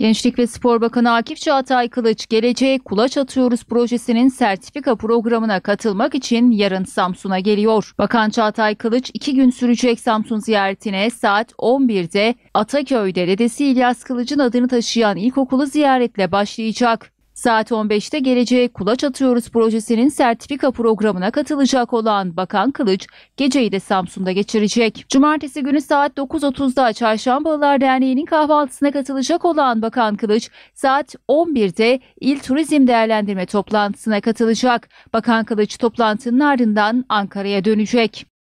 Gençlik ve Spor Bakanı Akif Çağatay Kılıç, Geleceğe Kulaç Atıyoruz projesinin sertifika programına katılmak için yarın Samsun'a geliyor. Bakan Çağatay Kılıç, iki gün sürecek Samsun ziyaretine saat 11'de Ataköy'de dedesi İlyas Kılıç'ın adını taşıyan ilkokulu ziyaretle başlayacak. Saat 15'te geleceğe kulaç atıyoruz projesinin sertifika programına katılacak olan Bakan Kılıç geceyi de Samsun'da geçirecek. Cumartesi günü saat 9.30'da Çarşambalılar Derneği'nin kahvaltısına katılacak olan Bakan Kılıç saat 11'de il Turizm Değerlendirme toplantısına katılacak. Bakan Kılıç toplantının ardından Ankara'ya dönecek.